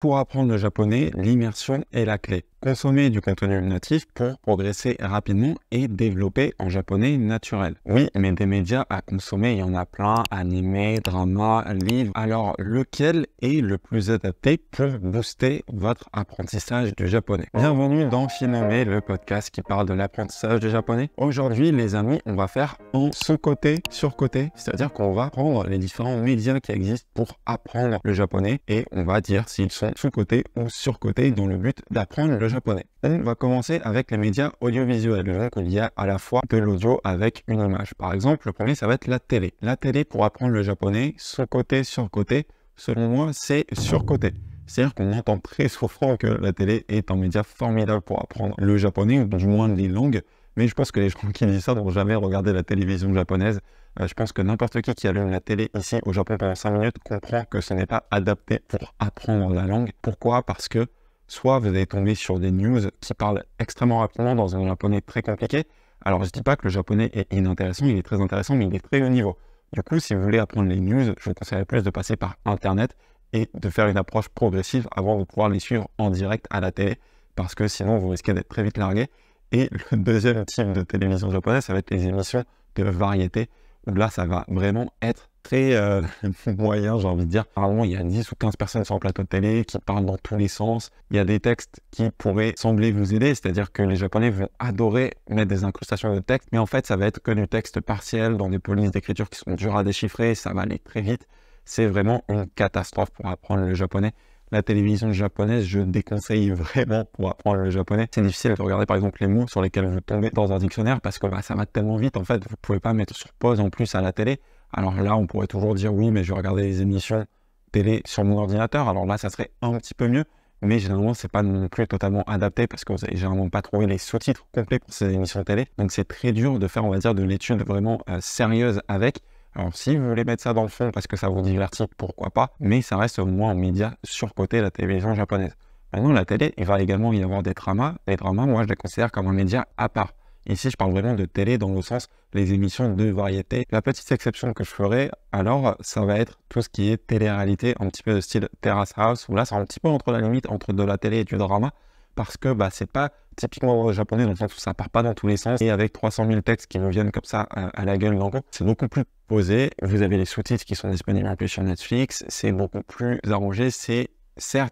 Pour apprendre le japonais, l'immersion est la clé consommer du contenu natif pour progresser rapidement et développer en japonais naturel. Oui, mais des médias à consommer, il y en a plein, animés, dramas, livres. Alors, lequel est le plus adapté pour booster votre apprentissage du japonais Bienvenue dans Finame, le podcast qui parle de l'apprentissage du japonais. Aujourd'hui, les amis, on va faire en sous-côté, sur-côté, c'est-à-dire qu'on va prendre les différents médias qui existent pour apprendre le japonais et on va dire s'ils sont sous-côté ou sur-côté dans le but d'apprendre le japonais. On va commencer avec les médias audiovisuels, donc hein, il y a à la fois de l'audio avec une image. Par exemple, le premier, ça va être la télé. La télé, pour apprendre le japonais, sur côté sur-côté, selon moi, c'est sur-côté. C'est-à-dire qu'on entend très souvent que la télé est un média formidable pour apprendre le japonais, ou du moins les langues, mais je pense que les gens qui disent ça n'ont jamais regardé la télévision japonaise. Euh, je pense que n'importe qui qui allume la télé ici au Japon pendant 5 minutes comprend que ce n'est pas adapté pour apprendre la langue. Pourquoi Parce que soit vous allez tomber sur des news qui parlent extrêmement rapidement dans un japonais très compliqué. Alors, je ne dis pas que le japonais est inintéressant, il est très intéressant, mais il est très haut niveau. Du coup, si vous voulez apprendre les news, je vous conseillerais plus de passer par Internet et de faire une approche progressive avant de pouvoir les suivre en direct à la télé, parce que sinon, vous risquez d'être très vite largué. Et le deuxième type de télévision japonaise, ça va être les émissions de variété là, ça va vraiment être très euh, moyen, j'ai envie de dire. Apparemment, il y a 10 ou 15 personnes sur un plateau de télé qui parlent dans tous les sens. Il y a des textes qui pourraient sembler vous aider, c'est-à-dire que les Japonais vont adorer mettre des incrustations de texte, mais en fait, ça va être que du texte partiel dans des polices d'écriture qui sont dures à déchiffrer, ça va aller très vite. C'est vraiment une catastrophe pour apprendre le japonais. La télévision japonaise, je déconseille vraiment pour apprendre le japonais. C'est difficile de regarder par exemple les mots sur lesquels je tombais dans un dictionnaire parce que bah, ça va tellement vite en fait, vous pouvez pas mettre sur pause en plus à la télé. Alors là, on pourrait toujours dire oui, mais je vais regarder les émissions télé sur mon ordinateur. Alors là, ça serait un petit peu mieux, mais généralement, c'est pas non plus totalement adapté parce que vous n'avez généralement pas trouvé les sous-titres complets pour ces émissions télé. Donc c'est très dur de faire, on va dire, de l'étude vraiment euh, sérieuse avec. Alors, si vous voulez mettre ça dans le fond parce que ça vous divertit, pourquoi pas, mais ça reste au moins un média surcoté la télévision japonaise. Maintenant, la télé, il va également y avoir des dramas. Les dramas, moi, je les considère comme un média à part. Ici, je parle vraiment de télé dans le sens les émissions de variété. La petite exception que je ferai, alors, ça va être tout ce qui est télé-réalité, un petit peu de style Terrace House, où là, c'est un petit peu entre la limite entre de la télé et du drama, parce que bah, c'est pas Typiquement japonais, dans le sens où ça part pas dans tous les sens. Et avec 300 000 textes qui nous viennent comme ça euh, à, la gueule c'est beaucoup plus posé. Vous avez les sous-titres qui sont disponibles un plus sur Netflix. C'est beaucoup plus arrangé. C'est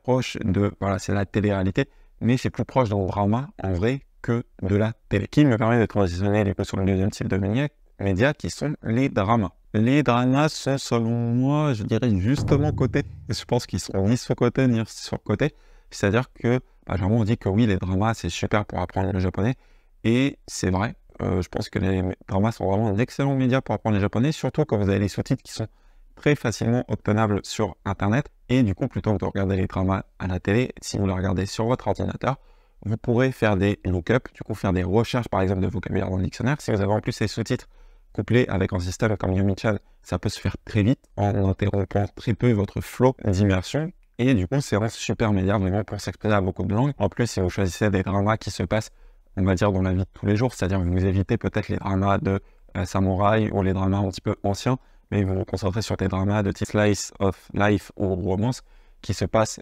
proche de, voilà, c'est la télé-réalité, mais c'est plus proche d'un drama en vrai que de la télé. Qui me permet de transitionner les peu sur le deuxième type de médias qui sont les dramas. Les dramas sont, selon moi, je dirais justement côté. Je pense qu'ils sont ni sur côté ni sur côté. C'est-à-dire que Généralement, bah, on dit que oui, les dramas, c'est super pour apprendre le japonais. Et c'est vrai. Euh, je pense que les dramas sont vraiment un excellent média pour apprendre le japonais, surtout quand vous avez les sous-titres qui sont très facilement obtenables sur Internet. Et du coup, plutôt que de regarder les dramas à la télé, si vous les regardez sur votre ordinateur, vous pourrez faire des look-up, du coup faire des recherches par exemple de vocabulaire dans le dictionnaire. Si vous avez en plus les sous-titres couplés avec un système comme Yomichan, ça peut se faire très vite en interrompant très peu votre flot d'immersion et du coup, c'est vraiment super média pour s'exprimer à beaucoup de langues. En plus, si vous choisissez des dramas qui se passent, on va dire, dans la vie de tous les jours, c'est-à-dire que vous évitez peut-être les dramas de euh, samouraï ou les dramas un petit peu anciens, mais vous vous concentrez sur des dramas de type slice of life ou romance qui se passent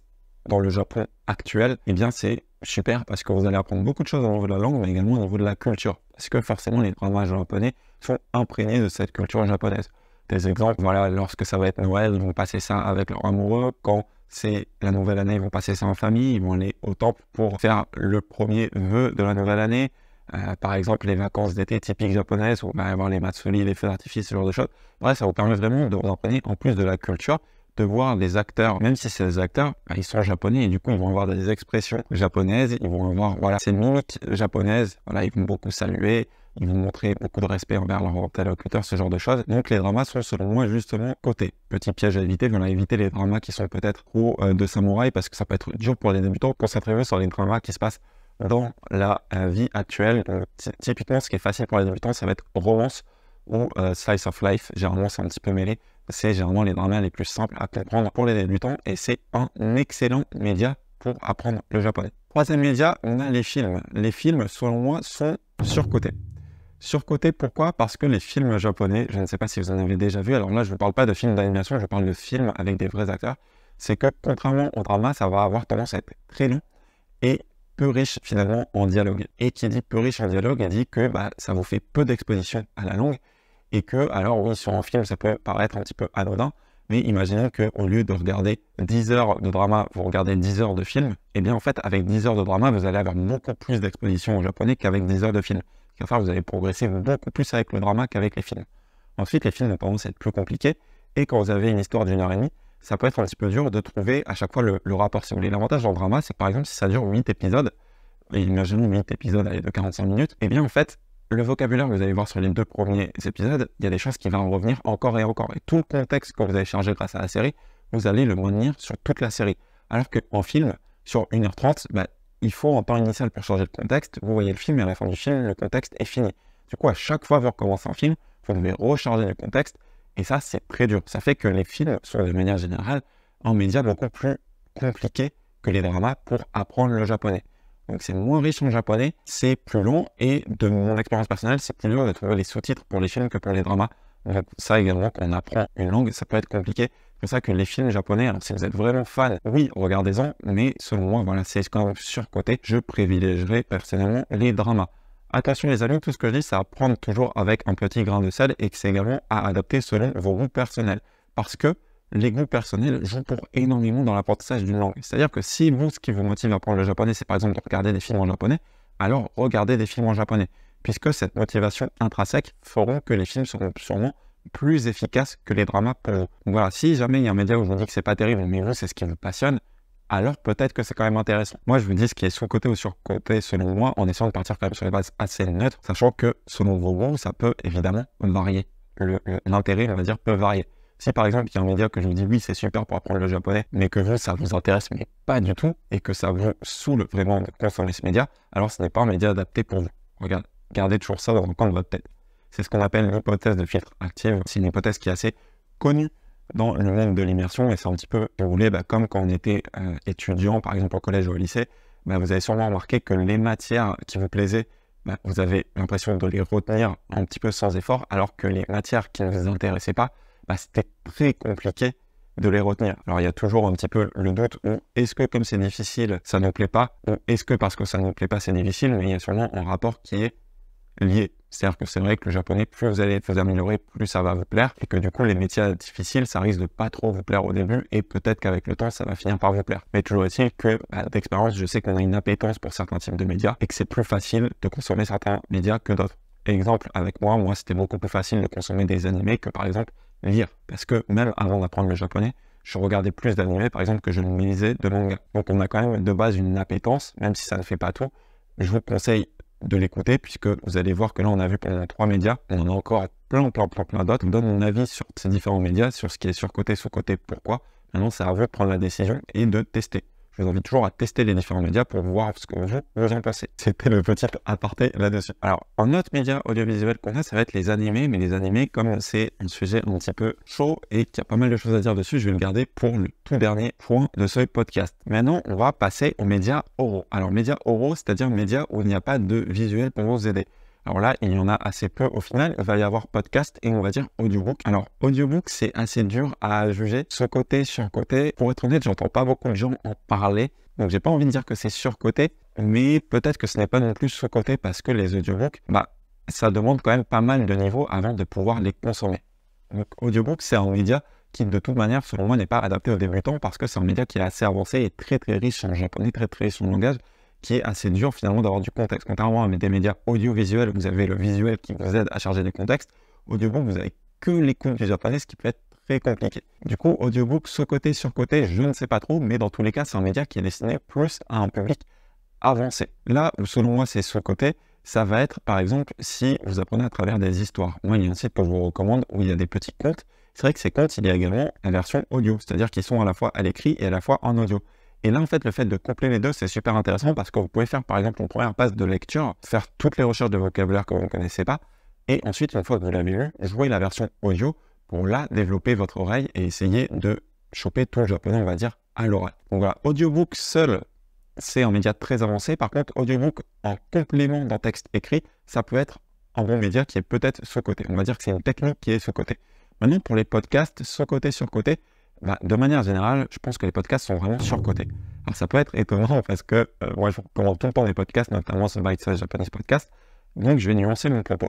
dans le Japon actuel, eh bien, c'est super parce que vous allez apprendre beaucoup de choses au niveau de la langue, mais également au niveau de la culture. Parce que forcément, les dramas japonais sont imprégnés de cette culture japonaise. Des exemples, voilà, lorsque ça va être Noël, ils vont passer ça avec leur amoureux. Quand c'est la nouvelle année, ils vont passer ça en famille, ils vont aller au temple pour faire le premier vœu de la nouvelle année. Euh, par exemple, les vacances d'été typiques japonaises, où on va avoir les matsuri, les feux d'artifice, ce genre de choses. Bref, ça vous permet vraiment de vous en plus de la culture, de voir les acteurs, même si c'est des acteurs, bah, ils sont japonais et du coup, on vont avoir des expressions japonaises, ils vont avoir voilà, ces mimiques japonaises, voilà, ils vont beaucoup saluer, ils vont montrer beaucoup de respect envers leur interlocuteur, ce genre de choses. Donc les dramas sont selon moi justement cotés. Petit piège à éviter, on éviter les dramas qui sont peut-être trop euh, de samouraï parce que ça peut être dur pour les débutants. Concentrez-vous sur les dramas qui se passent dans la euh, vie actuelle. typiquement, ce qui est facile pour les débutants, ça va être romance ou euh, slice of life. Généralement, c'est un petit peu mêlé. C'est généralement les dramas les plus simples à comprendre pour les débutants et c'est un excellent média pour apprendre le japonais. Troisième média, on a les films. Les films, selon moi, sont surcotés. Sur côté, pourquoi Parce que les films japonais, je ne sais pas si vous en avez déjà vu, alors là je ne parle pas de films d'animation, je parle de films avec des vrais acteurs, c'est que contrairement au drama, ça va avoir tendance à être très long et peu riche finalement en dialogue. Et qui dit peu riche en dialogue, il dit que bah, ça vous fait peu d'exposition à la longue et que, alors oui, sur un film ça peut paraître un petit peu anodin, mais imaginez qu'au lieu de regarder 10 heures de drama, vous regardez 10 heures de film, et eh bien en fait avec 10 heures de drama, vous allez avoir beaucoup plus d'exposition au japonais qu'avec 10 heures de film. Enfin, vous allez progresser beaucoup plus avec le drama qu'avec les films. Ensuite, les films ont tendance à être plus compliqués, et quand vous avez une histoire d'une heure et demie, ça peut être un petit peu dur de trouver à chaque fois le, rapport. Si vous voulez, l'avantage le drama, c'est que par exemple, si ça dure 8 épisodes, et imaginez 8 épisodes allez, de 45 minutes, et eh bien en fait, le vocabulaire que vous allez voir sur les deux premiers épisodes, il y a des choses qui vont en revenir encore et encore. Et tout le contexte que vous avez chargé grâce à la série, vous allez le maintenir sur toute la série. Alors qu'en film, sur 1h30, il faut un temps initial pour changer le contexte. Vous voyez le film et à la fin du film, le contexte est fini. Du coup, à chaque fois que vous recommencez un film, vous devez recharger le contexte. Et ça, c'est très dur. Ça fait que les films sont de manière générale en média beaucoup plus compliqués que les dramas pour apprendre le japonais. Donc c'est moins riche en japonais, c'est plus long et de mon expérience personnelle, c'est plus dur de trouver les sous-titres pour les films que pour les dramas. Donc ça également, quand on apprend une langue, ça peut être compliqué pour ça que les films japonais, alors si vous êtes vraiment fan, oui, regardez-en, mais selon moi, voilà, c'est quand même surcoté. Je privilégierai personnellement les dramas. Attention les amis, tout ce que je dis, c'est à prendre toujours avec un petit grain de sel et que c'est également à adapter selon vos goûts personnels. Parce que les goûts personnels jouent pour énormément dans l'apprentissage d'une langue. C'est-à-dire que si vous, ce qui vous motive à apprendre le japonais, c'est par exemple de regarder des films en japonais, alors regardez des films en japonais. Puisque cette motivation intrinsèque feront que les films seront sûrement plus efficace que les dramas pour vous. voilà, si jamais il y a un média où je dis que c'est pas terrible, mais vous, c'est ce qui me passionne, alors peut-être que c'est quand même intéressant. Moi, je vous dis ce qui est sur côté ou sur-côté, selon moi, en essayant de partir quand même sur les bases assez neutres, sachant que selon vos goûts, ça peut évidemment varier. L'intérêt, on va dire, peut varier. Si par exemple, il y a un média que je vous dis oui, c'est super pour apprendre le japonais, mais que vous, ça vous intéresse, mais pas du tout, et que ça vous saoule vraiment de consommer ce média, alors ce n'est pas un média adapté pour vous. Regarde, gardez toujours ça dans le coin de votre tête. C'est ce qu'on appelle l'hypothèse de filtre active. C'est une hypothèse qui est assez connue dans le monde de l'immersion et c'est un petit peu vous bah, comme quand on était euh, étudiant, par exemple au collège ou au lycée. Bah, vous avez sûrement remarqué que les matières qui vous plaisaient, bah, vous avez l'impression de les retenir un petit peu sans effort, alors que les matières qui ne vous intéressaient pas, bah, c'était très compliqué de les retenir. Alors il y a toujours un petit peu le doute est-ce que comme c'est difficile, ça ne nous plaît pas, ou est-ce que parce que ça ne nous plaît pas, c'est difficile, mais il y a sûrement un rapport qui est lié. C'est-à-dire que c'est vrai que le japonais, plus vous allez vous améliorer, plus ça va vous plaire, et que du coup, les métiers difficiles, ça risque de pas trop vous plaire au début, et peut-être qu'avec le temps, ça va finir par vous plaire. Mais toujours aussi, il que, bah, d'expérience, je sais qu'on a une appétence pour certains types de médias, et que c'est plus facile de consommer certains médias que d'autres. Exemple, avec moi, moi, c'était beaucoup plus facile de consommer des animés que, par exemple, lire. Parce que même avant d'apprendre le japonais, je regardais plus d'animés, par exemple, que je ne lisais de manga. Donc, on a quand même de base une appétence, même si ça ne fait pas tout. Je vous conseille de l'écouter, puisque vous allez voir que là, on a vu pendant trois médias, on en a encore plein, plein, plein, plein d'autres. On donne mon avis sur ces différents médias, sur ce qui est côté sur côté pourquoi. Maintenant, c'est à vous de prendre la décision et de tester je vous invite toujours à tester les différents médias pour voir ce que vous, veux en pensez. C'était le petit aparté là-dessus. Alors, un autre média audiovisuel qu'on a, ça va être les animés, mais les animés, comme c'est un sujet un petit peu chaud et qu'il y a pas mal de choses à dire dessus, je vais le garder pour le tout dernier point de ce podcast. Maintenant, on va passer aux médias oraux. Alors, médias oraux, c'est-à-dire médias où il n'y a pas de visuel pour vous aider. Alors là, il y en a assez peu au final. Il va y avoir podcast et on va dire audiobook. Alors, audiobook, c'est assez dur à juger. Ce côté, sur côté, pour être honnête, j'entends pas beaucoup de gens en parler. Donc, j'ai pas envie de dire que c'est surcoté, mais peut-être que ce n'est pas non plus surcoté, parce que les audiobooks, bah, ça demande quand même pas mal de niveaux avant de pouvoir les consommer. Donc, audiobook, c'est un média qui, de toute manière, selon moi, n'est pas adapté aux débutants parce que c'est un média qui est assez avancé et très très riche en japonais, très très riche en langage qui est assez dur finalement d'avoir du contexte. Contrairement à des médias audiovisuels, vous avez le visuel qui vous aide à charger des contextes. Audiobook, vous avez que les plusieurs panneaux, ce qui peut être très compliqué. Du coup, audiobook, ce côté sur côté, je ne sais pas trop, mais dans tous les cas, c'est un média qui est destiné plus à un public avancé. Là selon moi c'est sous côté, ça va être par exemple si vous apprenez à travers des histoires. Moi, il y a un site que je vous recommande où il y a des petits contes. C'est vrai que ces contes, il y a également la version audio, c'est-à-dire qu'ils sont à la fois à l'écrit et à la fois en audio. Et là, en fait, le fait de compléter les deux, c'est super intéressant parce que vous pouvez faire, par exemple, une première passe de lecture, faire toutes les recherches de vocabulaire que vous ne connaissez pas, et ensuite, une fois que vous l'avez lu, jouer la version audio pour là développer votre oreille et essayer de choper tout le japonais, on va dire, à l'oral. Donc voilà, audiobook seul, c'est un média très avancé. Par contre, audiobook en complément d'un texte écrit, ça peut être un bon média qui est peut-être ce côté. On va dire que c'est une technique qui est ce côté. Maintenant, pour les podcasts, ce côté, sur côté, bah, de manière générale, je pense que les podcasts sont vraiment surcotés. Alors ça peut être étonnant parce que euh, moi je tout le temps des podcasts, notamment ce Bite Japanese Podcast, donc je vais nuancer mon propos.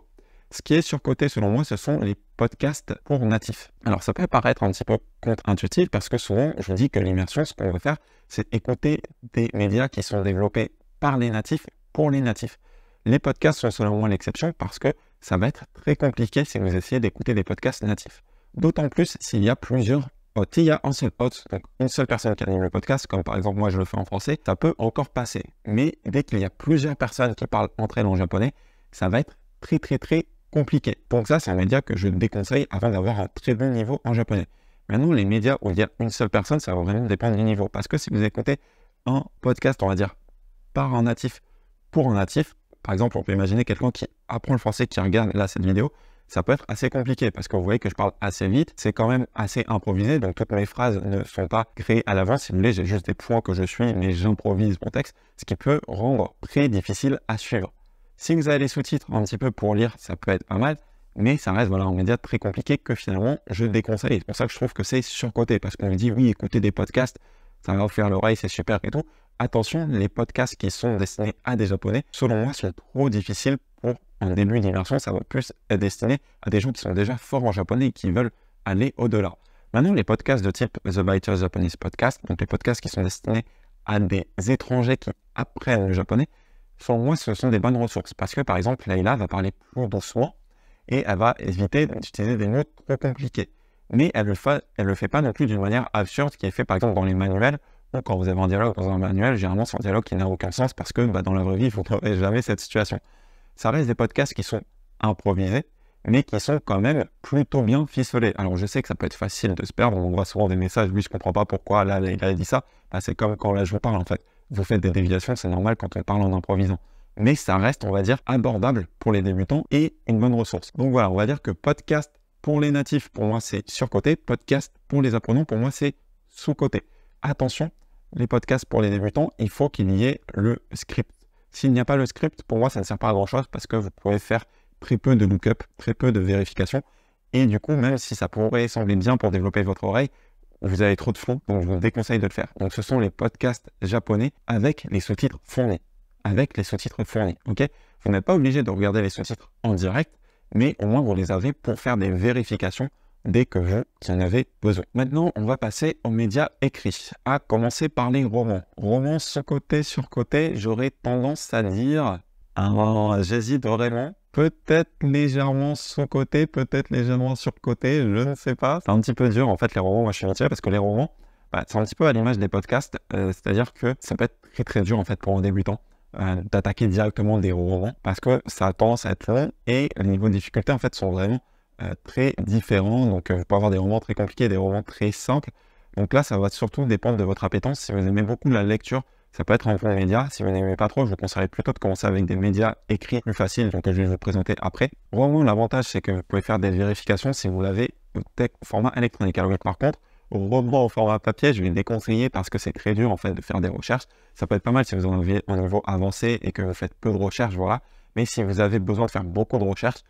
Ce qui est surcoté selon moi, ce sont les podcasts pour natifs. Alors ça peut paraître un petit peu contre-intuitif parce que souvent je dis que l'immersion, ce qu'on veut faire, c'est écouter des médias qui sont développés par les natifs pour les natifs. Les podcasts sont selon moi l'exception parce que ça va être très compliqué si vous essayez d'écouter des podcasts natifs. D'autant plus s'il y a plusieurs Oh, il y a un seul hôte, donc une seule personne qui anime le podcast, comme par exemple moi je le fais en français, ça peut encore passer. Mais dès qu'il y a plusieurs personnes qui parlent entre elles en japonais, ça va être très très très compliqué. Donc ça, c'est un média que je déconseille avant d'avoir un très bon niveau en japonais. Maintenant, les médias où il y a une seule personne, ça va vraiment dépendre du niveau. Parce que si vous écoutez un podcast, on va dire, par un natif pour un natif, par exemple, on peut imaginer quelqu'un qui apprend le français, qui regarde là cette vidéo, ça peut être assez compliqué parce que vous voyez que je parle assez vite, c'est quand même assez improvisé, donc toutes mes phrases ne sont pas créées à l'avance, si vous voulez, j'ai juste des points que je suis, mais j'improvise mon texte, ce qui peut rendre très difficile à suivre. Si vous avez les sous-titres un petit peu pour lire, ça peut être pas mal, mais ça reste voilà, en média très compliqué que finalement je déconseille. C'est pour ça que je trouve que c'est surcoté parce qu'on me dit oui, écoutez des podcasts, ça va vous faire l'oreille, c'est super et tout. Attention, les podcasts qui sont destinés à des Japonais, selon moi, sont trop difficiles pour un début d'immersion. Ça va plus être destiné à des gens qui sont déjà forts en japonais et qui veulent aller au-delà. Maintenant, les podcasts de type The Biter Japanese Podcast, donc les podcasts qui sont destinés à des étrangers qui apprennent le japonais, selon moi, ce sont des bonnes ressources. Parce que, par exemple, Leila va parler plus doucement et elle va éviter d'utiliser des mots trop compliqués. Mais elle ne le, le, fait pas non plus d'une manière absurde qui est fait, par exemple, dans les manuels quand vous avez un dialogue dans un manuel, généralement, c'est un dialogue qui n'a aucun sens parce que bah, dans la vraie vie, vous n'aurez jamais cette situation. Ça reste des podcasts qui sont improvisés, mais qui sont quand même plutôt bien ficelés. Alors, je sais que ça peut être facile de se perdre. On voit souvent des messages, lui, je comprends pas pourquoi, là, il a dit ça. Bah, c'est comme quand là, je vous parle, en fait. Vous faites des déviations, c'est normal quand on parle en improvisant mais ça reste, on va dire, abordable pour les débutants et une bonne ressource. Donc voilà, on va dire que podcast pour les natifs, pour moi, c'est surcoté. Podcast pour les apprenants, pour moi, c'est sous-coté attention, les podcasts pour les débutants, il faut qu'il y ait le script. S'il n'y a pas le script, pour moi, ça ne sert pas à grand chose parce que vous pouvez faire très peu de look-up, très peu de vérification. Et du coup, même si ça pourrait sembler bien pour développer votre oreille, vous avez trop de fond, donc je vous déconseille de le faire. Donc ce sont les podcasts japonais avec les sous-titres fournis. Avec les sous-titres fournis, ok Vous n'êtes pas obligé de regarder les sous-titres en direct, mais au moins vous les avez pour faire des vérifications dès que vous en avez besoin. Maintenant, on va passer aux médias écrits, à commencer par les romans. Romans sur côté, sur côté, j'aurais tendance à dire, alors j'hésite vraiment, peut-être légèrement sur côté peut-être légèrement sur-côté, je ne sais pas. C'est un petit peu dur, en fait, les romans, moi je suis habitué parce que les romans, bah, c'est un petit peu à l'image des podcasts, euh, c'est-à-dire que ça peut être très très dur, en fait, pour un débutant euh, d'attaquer directement des romans parce que ça a tendance à être long et les niveaux de difficulté en fait sont vraiment euh, très différents. Donc, vous euh, pouvez avoir des romans très compliqués, des romans très simples. Donc là, ça va surtout dépendre de votre appétence. Si vous aimez beaucoup la lecture, ça peut être un bon média. Si vous n'aimez pas trop, je vous conseillerais plutôt de commencer avec des médias écrits plus faciles, donc je vais vous présenter après. Vraiment, l'avantage, c'est que vous pouvez faire des vérifications si vous l'avez au format électronique. Alors, par contre, roman au format papier, je vais déconseiller parce que c'est très dur en fait de faire des recherches. Ça peut être pas mal si vous en avez un niveau avancé et que vous faites peu de recherches, voilà. Mais si vous avez besoin de faire beaucoup de recherches,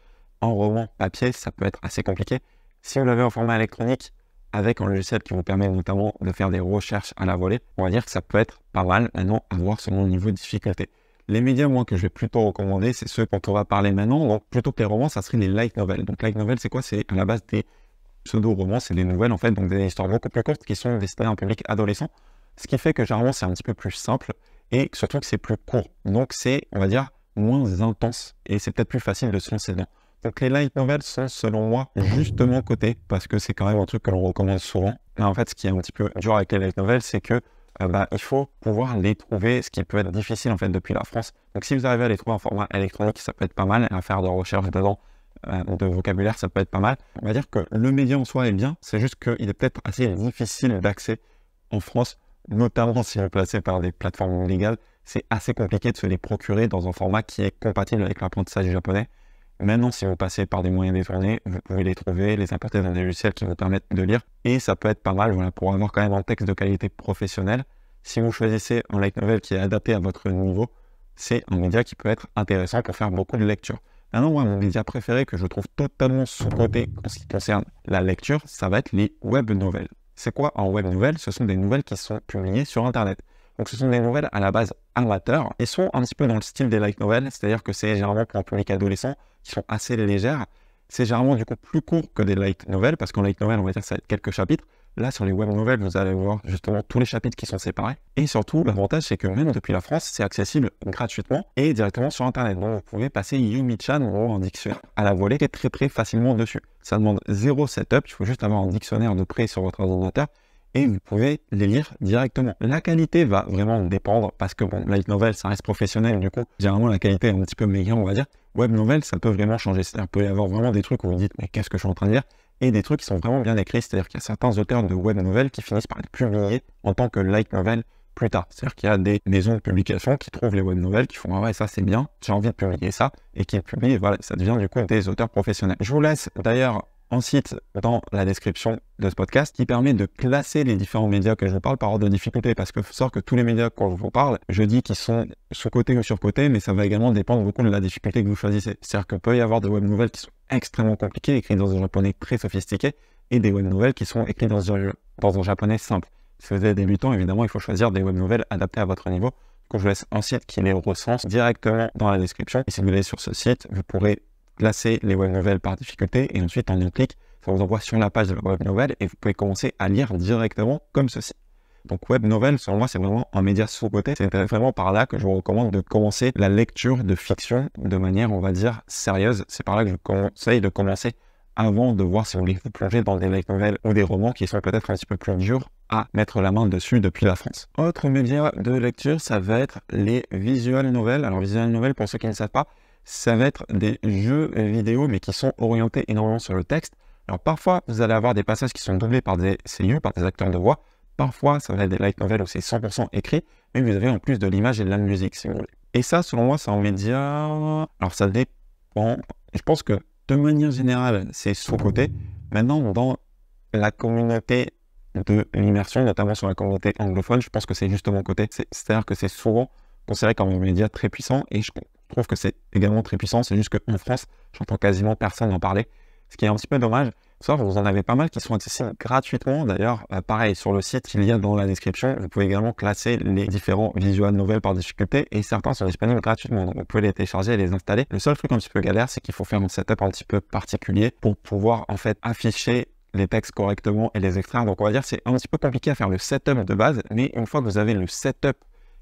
en roman papier, ça peut être assez compliqué. Si vous l'avez en format électronique, avec un logiciel qui vous permet notamment de faire des recherches à la volée, on va dire que ça peut être pas mal maintenant à voir selon le niveau de difficulté. Les médias, moi, que je vais plutôt recommander, c'est ceux dont on va parler maintenant. Donc, plutôt que les romans, ça serait les light novels. Donc, light novels, c'est quoi C'est à la base des pseudo-romans, c'est des nouvelles, en fait, donc des histoires beaucoup plus courtes qui sont destinées en un public adolescent. Ce qui fait que, généralement, c'est un petit peu plus simple et surtout que c'est plus court. Donc, c'est, on va dire, moins intense et c'est peut-être plus facile de se lancer dedans. Donc les light novels sont, selon moi, juste de mon côté, parce que c'est quand même un truc que l'on recommande souvent. Mais en fait, ce qui est un petit peu dur avec les light novels, c'est que bah, il faut pouvoir les trouver, ce qui peut être difficile en fait depuis la France. Donc si vous arrivez à les trouver en format électronique, ça peut être pas mal, à faire de recherche dedans, euh, de vocabulaire, ça peut être pas mal. On va dire que le média en soi est bien, c'est juste qu'il est peut-être assez difficile d'accès en France, notamment si placé par des plateformes légales. C'est assez compliqué de se les procurer dans un format qui est compatible avec l'apprentissage japonais. Maintenant, si vous passez par des moyens détournés, vous pouvez les trouver, les importer dans des logiciels qui vous permettent de lire. Et ça peut être pas mal voilà, pour avoir quand même un texte de qualité professionnelle. Si vous choisissez un light novel qui est adapté à votre niveau, c'est un média qui peut être intéressant pour faire beaucoup de lecture. Maintenant, moi, mon média préféré que je trouve totalement sous-côté en ce qui concerne la lecture, ça va être les web novels. C'est quoi un web novel Ce sont des nouvelles qui sont publiées sur Internet. Donc ce sont des nouvelles à la base amateurs et sont un petit peu dans le style des light novels, c'est-à-dire que c'est généralement pour les public adolescent qui sont assez légères. C'est généralement du coup plus court que des light novels parce qu'en light novel on va dire que ça va quelques chapitres. Là sur les web novels vous allez voir justement tous les chapitres qui sont séparés. Et surtout l'avantage c'est que même depuis la France c'est accessible gratuitement et directement sur internet. Donc vous pouvez passer Yumi-chan ou un dictionnaire à la volée et très très facilement dessus. Ça demande zéro setup, il faut juste avoir un dictionnaire de près sur votre ordinateur et vous pouvez les lire directement. La qualité va vraiment dépendre parce que bon, light novel, ça reste professionnel, du coup, généralement la qualité est un petit peu meilleure, on va dire. Web novel, ça peut vraiment changer. C'est-à-dire, peut y avoir vraiment des trucs où vous dites, mais qu'est-ce que je suis en train de lire Et des trucs qui sont vraiment bien écrits, c'est-à-dire qu'il y a certains auteurs de web novel qui finissent par être publiés en tant que light novel plus tard. C'est-à-dire qu'il y a des maisons de publication qui trouvent les web novels, qui font Ah ouais, ça c'est bien, j'ai envie de publier ça, et qui publient, voilà, ça devient du coup des auteurs professionnels. Je vous laisse d'ailleurs site dans la description de ce podcast qui permet de classer les différents médias que je parle par ordre de difficulté parce que sort que tous les médias quand je vous parle, je dis qu'ils sont sous côté ou sur côté mais ça va également dépendre beaucoup de la difficulté que vous choisissez. C'est-à-dire qu'il peut y avoir des web nouvelles qui sont extrêmement compliquées, écrites dans un japonais très sophistiqué, et des web nouvelles qui sont écrits dans un, dans japonais simple. Si vous êtes débutant, évidemment, il faut choisir des web nouvelles adaptées à votre niveau. Quand je vous laisse un site qui les recense directement dans la description. Et si vous allez sur ce site, vous pourrez classer les web novels par difficulté et ensuite en un clic, ça vous envoie sur la page de la web novel et vous pouvez commencer à lire directement comme ceci. Donc web novel, selon moi, c'est vraiment un média sous-côté. C'est vraiment par là que je vous recommande de commencer la lecture de fiction de manière, on va dire, sérieuse. C'est par là que je conseille de commencer avant de voir si vous voulez vous plonger dans des webnovels novels ou des romans qui sont peut-être un petit peu plus durs à mettre la main dessus depuis la France. Autre média de lecture, ça va être les visual novels. Alors visual novels, pour ceux qui ne savent pas, ça va être des jeux vidéo, mais qui sont orientés énormément sur le texte. Alors parfois, vous allez avoir des passages qui sont doublés par des séries, par des acteurs de voix. Parfois, ça va être des light novels où c'est 100% écrit, mais vous avez en plus de l'image et de la musique, si vous voulez. Et ça, selon moi, c'est en média... Alors ça dépend. Je pense que de manière générale, c'est sous-côté. Maintenant, dans la communauté de l'immersion, notamment sur la communauté anglophone, je pense que c'est justement côté. C'est-à-dire que c'est souvent considéré comme un média très puissant et je je trouve que c'est également très puissant. C'est juste qu'en France, j'entends quasiment personne en parler, ce qui est un petit peu dommage. Sauf vous en avez pas mal qui sont accessibles gratuitement. D'ailleurs, euh, pareil, sur le site, qu'il y a dans la description, vous pouvez également classer les différents de nouvelles par difficulté et certains sont disponibles gratuitement. Donc, vous pouvez les télécharger et les installer. Le seul truc un petit peu galère, c'est qu'il faut faire un setup un petit peu particulier pour pouvoir en fait afficher les textes correctement et les extraire. Donc, on va dire c'est un petit peu compliqué à faire le setup de base, mais une fois que vous avez le setup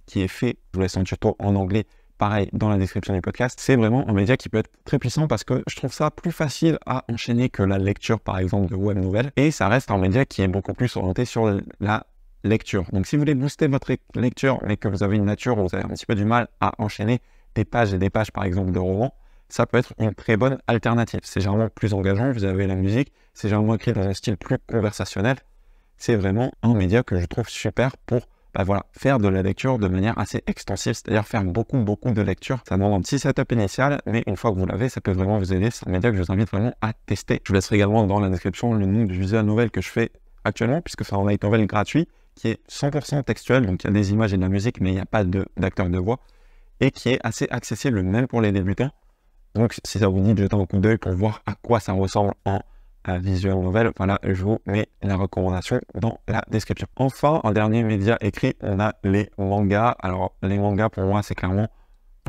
qui est fait, je vous laisse un tuto en anglais pareil dans la description du podcast, c'est vraiment un média qui peut être très puissant parce que je trouve ça plus facile à enchaîner que la lecture par exemple de web nouvelles et ça reste un média qui est beaucoup plus orienté sur la lecture. Donc si vous voulez booster votre lecture mais que vous avez une nature où vous avez un petit peu du mal à enchaîner des pages et des pages par exemple de romans, ça peut être une très bonne alternative. C'est généralement plus engageant, vous avez la musique, c'est généralement écrit dans un style plus conversationnel. C'est vraiment un média que je trouve super pour bah voilà, faire de la lecture de manière assez extensive, c'est-à-dire faire beaucoup, beaucoup de lectures. Ça demande un petit setup initial, mais une fois que vous l'avez, ça peut vraiment vous aider. C'est un média que je vous invite vraiment à tester. Je vous laisserai également dans la description le nom du visuel nouvelle que je fais actuellement, puisque c'est un light novel gratuit qui est 100% textuel, donc il y a des images et de la musique, mais il n'y a pas d'acteur de, de voix, et qui est assez accessible même pour les débutants. Donc si ça vous dit de jeter un coup d'œil pour voir à quoi ça ressemble en visuelle nouvelle Voilà, je vous mets la recommandation dans la description. Enfin, en dernier média écrit, on a les mangas. Alors, les mangas, pour moi, c'est clairement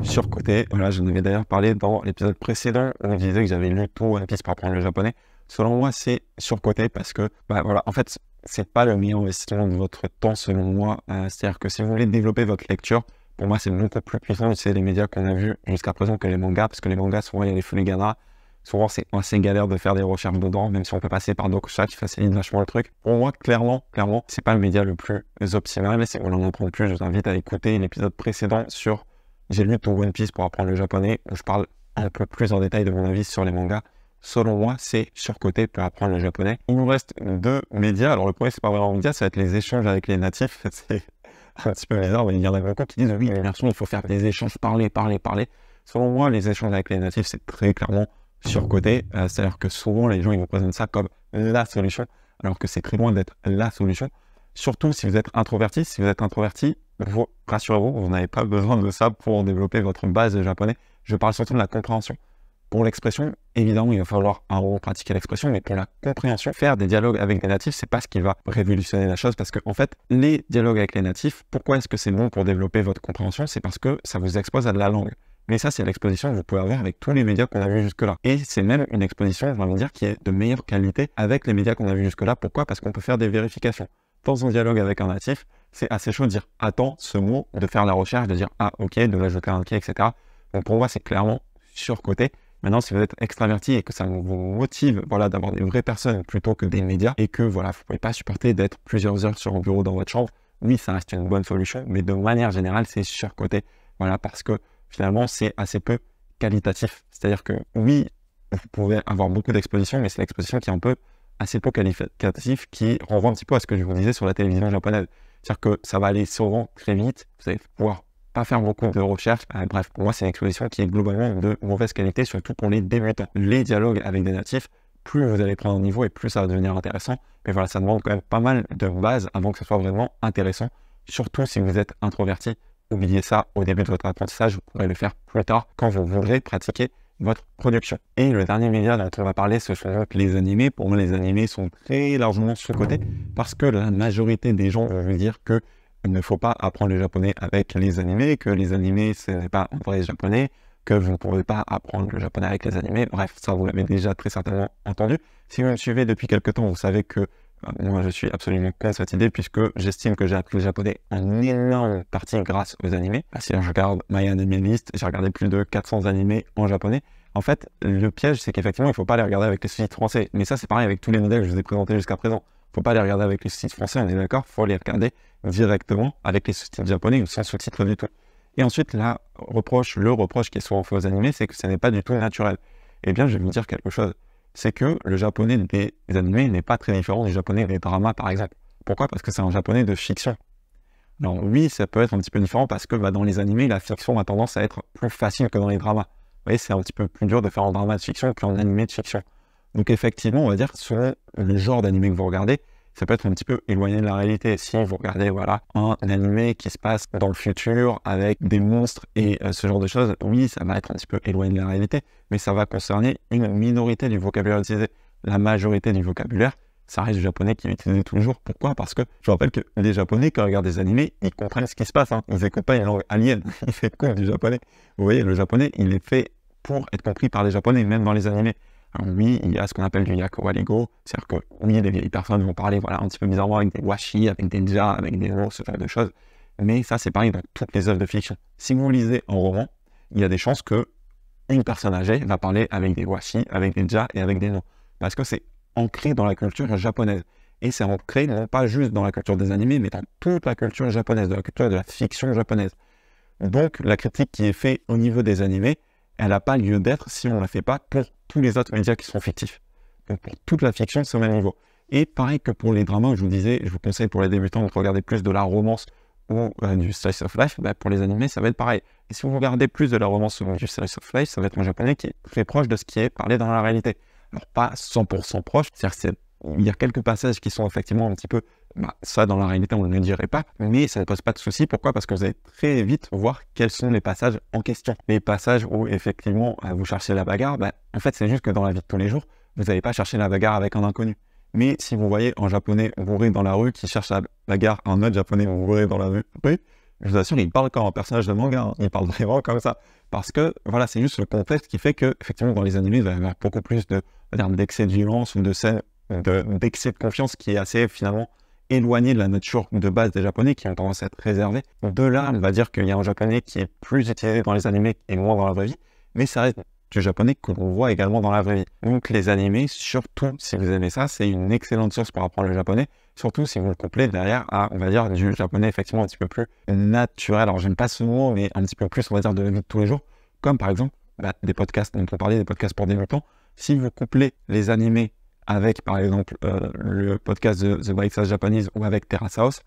surcoté. Voilà, je avais d'ailleurs parlé dans l'épisode précédent. On disait que j'avais lu tout One Piece pour apprendre le japonais. Selon moi, c'est surcoté parce que, bah voilà, en fait, c'est pas le meilleur investissement de votre temps, selon moi. Euh, c'est-à-dire que si vous voulez développer votre lecture, pour moi, c'est beaucoup plus puissant c'est les médias qu'on a vu jusqu'à présent que les mangas, parce que les mangas, souvent, il y a les fuligana, Souvent, c'est assez galère de faire des recherches dedans, même si on peut passer par DocChat qui facilite vachement le truc. Pour moi, clairement, clairement, c'est pas le média le plus optimal, mais si on en apprend plus, je vous invite à écouter l'épisode précédent sur J'ai lu ton One Piece pour apprendre le japonais, où je parle un peu plus en détail de mon avis sur les mangas. Selon moi, c'est surcoté pour apprendre le japonais. Il nous reste deux médias. Alors, le premier, c'est pas vraiment un média, ça va être les échanges avec les natifs. C'est un petit peu bizarre, mais il y en a beaucoup qui disent oui, les il faut faire des échanges, parler, parler, parler. Selon moi, les échanges avec les natifs, c'est très clairement surcoté. Euh, c'est-à-dire que souvent, les gens, ils vous présentent ça comme la solution, alors que c'est très loin d'être la solution. Surtout si vous êtes introverti. Si vous êtes introverti, rassurez-vous, vous, n'avez pas besoin de ça pour développer votre base de japonais. Je parle surtout de la compréhension. Pour l'expression, évidemment, il va falloir un moment pratiquer l'expression, mais pour la compréhension, faire des dialogues avec des natifs, c'est pas ce qui va révolutionner la chose, parce qu'en fait, les dialogues avec les natifs, pourquoi est-ce que c'est bon pour développer votre compréhension C'est parce que ça vous expose à de la langue. Mais ça, c'est l'exposition que vous pouvez avoir avec tous les médias qu'on a vus jusque-là. Et c'est même une exposition, j'ai envie dire, qui est de meilleure qualité avec les médias qu'on a vus jusque-là. Pourquoi Parce qu'on peut faire des vérifications. Dans un dialogue avec un natif, c'est assez chaud de dire attends ce mot, de faire la recherche, de dire ah ok, de l'ajouter un ok, etc. Donc pour moi, c'est clairement surcoté. Maintenant, si vous êtes extraverti et que ça vous motive voilà, d'avoir des vraies personnes plutôt que des médias et que voilà, vous ne pouvez pas supporter d'être plusieurs heures sur un bureau dans votre chambre, oui, ça reste une bonne solution, mais de manière générale, c'est surcoté. Voilà, parce que finalement, c'est assez peu qualitatif. C'est-à-dire que oui, vous pouvez avoir beaucoup d'expositions, mais c'est l'exposition qui est un peu assez peu qualitatif, qui renvoie un petit peu à ce que je vous disais sur la télévision japonaise. C'est-à-dire que ça va aller souvent très vite, vous allez pouvoir pas faire beaucoup de recherches. Euh, bref, pour moi, c'est une exposition qui est globalement de mauvaise qualité, surtout pour les débutants. Les dialogues avec des natifs, plus vous allez prendre un niveau et plus ça va devenir intéressant. Mais voilà, ça demande quand même pas mal de bases avant que ce soit vraiment intéressant, surtout si vous êtes introverti, oubliez ça au début de votre apprentissage, vous pourrez le faire plus tard quand vous voudrez pratiquer votre production. Et le dernier média dont on va parler, ce sont les animés. Pour moi, les animés sont très largement sur le côté, parce que la majorité des gens veut dire que il ne faut pas apprendre le japonais avec les animés, que les animés, ce n'est pas un vrai japonais, que vous ne pourrez pas apprendre le japonais avec les animés. Bref, ça, vous l'avez déjà très certainement entendu. Si vous me suivez depuis quelques temps, vous savez que moi, je suis absolument contre cette idée puisque j'estime que j'ai appris le japonais un énorme partie grâce aux animés. Ah, si hein, je regarde My Anime List, j'ai regardé plus de 400 animés en japonais. En fait, le piège, c'est qu'effectivement, il ne faut pas les regarder avec les sous-titres français. Mais ça, c'est pareil avec tous les modèles que je vous ai présentés jusqu'à présent. Il ne faut pas les regarder avec les sous-titres français, on est d'accord Il faut les regarder directement avec les sous-titres japonais ou sans sous-titres du tout. Et ensuite, la reproche, le reproche qui est souvent fait aux animés, c'est que ce n'est pas du tout naturel. Eh bien, je vais vous dire quelque chose c'est que le japonais des animés n'est pas très différent du japonais des dramas, par exemple. Pourquoi Parce que c'est un japonais de fiction. Alors oui, ça peut être un petit peu différent parce que bah, dans les animés, la fiction a tendance à être plus facile que dans les dramas. Vous voyez, c'est un petit peu plus dur de faire un drama de fiction qu'un animé de fiction. Donc effectivement, on va dire, selon le genre d'animé que vous regardez, ça peut être un petit peu éloigné de la réalité. Si vous regardez voilà un animé qui se passe dans le futur avec des monstres et euh, ce genre de choses, oui, ça va être un petit peu éloigné de la réalité, mais ça va concerner une minorité du vocabulaire utilisé. La majorité du vocabulaire, ça reste du japonais qui est utilisé toujours. Pourquoi Parce que je rappelle que les japonais, quand ils regardent des animés, ils comprennent ce qui se passe. Hein. Ils n'écoutent pas une langue alien, ils quoi du japonais. Vous voyez, le japonais, il est fait pour être compris par les japonais, même dans les animés oui, il y a ce qu'on appelle du Yakowago, Lego, c'est-à-dire que oui, des vieilles personnes vont parler voilà, un petit peu bizarrement avec des washi, avec des ja, avec des ro, ce genre de choses. Mais ça, c'est pareil dans toutes les œuvres de fiction. Si vous lisez un roman, il y a des chances que une personne âgée va parler avec des washi, avec des ja et avec des no. Parce que c'est ancré dans la culture japonaise. Et c'est ancré non pas juste dans la culture des animés, mais dans toute la culture japonaise, dans la culture de la fiction japonaise. Donc, la critique qui est faite au niveau des animés, elle n'a pas lieu d'être si on ne la fait pas pour tous les autres médias qui sont fictifs. Donc pour toute la fiction, c'est au même niveau. Et pareil que pour les dramas, je vous disais, je vous conseille pour les débutants de regarder plus de la romance ou euh, du slice of life, bah, pour les animés, ça va être pareil. Et si vous regardez plus de la romance ou du slice of life, ça va être un japonais qui est très proche de ce qui est parlé dans la réalité. Alors pas 100% proche, c'est-à-dire qu'il y a quelques passages qui sont effectivement un petit peu bah, ça, dans la réalité, on ne le dirait pas, mais ça ne pose pas de souci. Pourquoi Parce que vous allez très vite voir quels sont les passages en question. Les passages où, effectivement, euh, vous cherchez la bagarre, bah, en fait, c'est juste que dans la vie de tous les jours, vous n'allez pas chercher la bagarre avec un inconnu. Mais si vous voyez un japonais bourré dans la rue qui cherche la bagarre un autre japonais bourré dans la rue, oui, je vous assure, il parle comme un personnage de manga, hein. il parle vraiment comme ça. Parce que, voilà, c'est juste le contexte qui fait que, effectivement, dans les animés, il va y avoir beaucoup plus d'excès de, violence ou de d'excès de confiance qui est assez, finalement, éloigné de la nature de base des Japonais qui ont tendance à être réservé De là, on va dire qu'il y a un japonais qui est plus utilisé dans les animés et moins dans la vraie vie, mais ça reste du japonais que l'on voit également dans la vraie vie. Donc les animés, surtout si vous aimez ça, c'est une excellente source pour apprendre le japonais, surtout si vous le couplez derrière à, on va dire, du japonais effectivement un petit peu plus naturel. Alors j'aime pas ce mot, mais un petit peu plus, on va dire, de la tous les jours, comme par exemple bah, des podcasts, dont on parlait des podcasts pour développement Si vous couplez les animés avec par exemple euh, le podcast de The Breakfast Japanese ou avec Terrace House,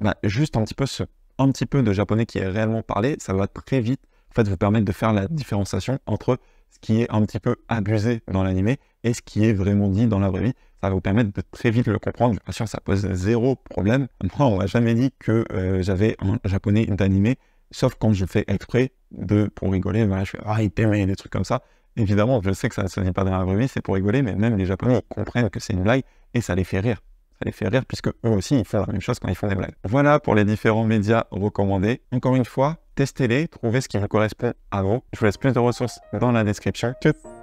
bah, juste un petit peu ce, un petit peu de japonais qui est réellement parlé, ça va très vite en fait vous permettre de faire la différenciation entre ce qui est un petit peu abusé dans l'animé et ce qui est vraiment dit dans la vraie vie. Ça va vous permettre de très vite le comprendre. Bien sûr, ça pose zéro problème. Moi, on m'a jamais dit que euh, j'avais un japonais d'animé, sauf quand je fais exprès de pour rigoler. je fais ah, il des trucs comme ça. Évidemment, je sais que ça, ce n'est pas dans la vraie c'est pour rigoler, mais même les Japonais comprennent que c'est une blague et ça les fait rire. Ça les fait rire puisque eux aussi, ils font la même chose quand ils font des blagues. Voilà pour les différents médias recommandés. Encore une fois, testez-les, trouvez ce qui vous correspond à vous. Je vous laisse plus de ressources dans la description. Tchut